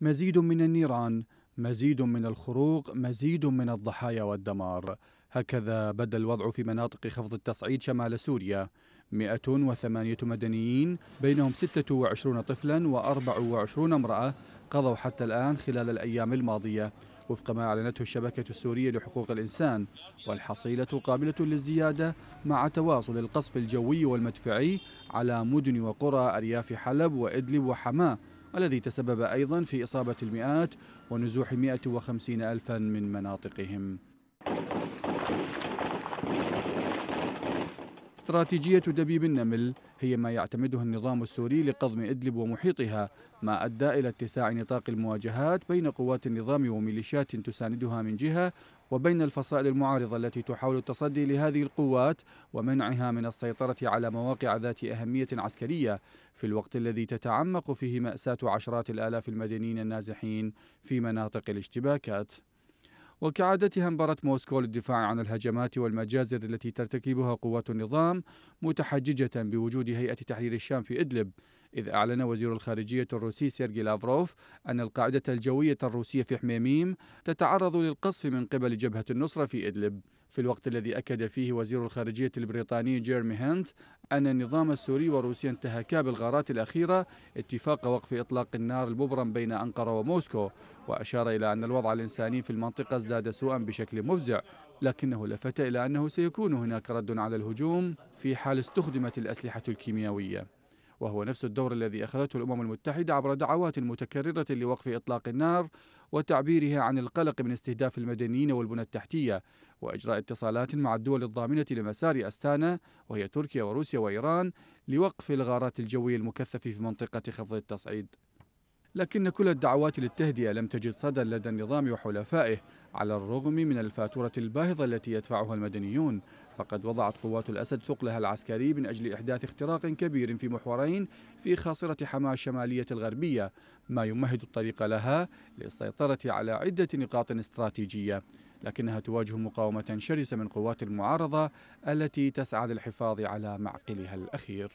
مزيد من النيران مزيد من الخروق مزيد من الضحايا والدمار هكذا بدا الوضع في مناطق خفض التصعيد شمال سوريا 108 مدنيين بينهم 26 طفلا و24 امرأة قضوا حتى الآن خلال الأيام الماضية وفق ما أعلنته الشبكة السورية لحقوق الإنسان والحصيلة قابلة للزيادة مع تواصل القصف الجوي والمدفعي على مدن وقرى أرياف حلب وإدلب وحماة الذي تسبب أيضا في إصابة المئات ونزوح 150 ألفا من مناطقهم استراتيجية دبيب النمل هي ما يعتمده النظام السوري لقضم إدلب ومحيطها ما أدى إلى اتساع نطاق المواجهات بين قوات النظام وميليشيات تساندها من جهة وبين الفصائل المعارضة التي تحاول التصدي لهذه القوات ومنعها من السيطرة على مواقع ذات أهمية عسكرية في الوقت الذي تتعمق فيه مأساة عشرات الآلاف المدنيين النازحين في مناطق الاشتباكات وكعادتها انبرت موسكو للدفاع عن الهجمات والمجازر التي ترتكبها قوات النظام متحججة بوجود هيئة تحرير الشام في إدلب إذ أعلن وزير الخارجية الروسي سيرجي لافروف أن القاعدة الجوية الروسية في حميميم تتعرض للقصف من قبل جبهة النصرة في إدلب في الوقت الذي أكد فيه وزير الخارجية البريطاني جيرمي هانت أن النظام السوري وروسيا انتهكا بالغارات الأخيرة اتفاق وقف إطلاق النار المبرم بين أنقرة وموسكو وأشار إلى أن الوضع الإنساني في المنطقة ازداد سوءا بشكل مفزع لكنه لفت إلى أنه سيكون هناك رد على الهجوم في حال استخدمت الأسلحة الكيميائية وهو نفس الدور الذي أخذته الأمم المتحدة عبر دعوات متكررة لوقف إطلاق النار وتعبيرها عن القلق من استهداف المدنيين والبنى التحتية وإجراء اتصالات مع الدول الضامنة لمسار أستانا وهي تركيا وروسيا وإيران لوقف الغارات الجوية المكثفة في منطقة خفض التصعيد لكن كل الدعوات للتهدئة لم تجد صدى لدى النظام وحلفائه على الرغم من الفاتورة الباهظة التي يدفعها المدنيون فقد وضعت قوات الأسد ثقلها العسكري من أجل إحداث اختراق كبير في محورين في خاصرة حماة الشمالية الغربية ما يمهد الطريق لها للسيطرة على عدة نقاط استراتيجية لكنها تواجه مقاومة شرسة من قوات المعارضة التي تسعى للحفاظ على معقلها الأخير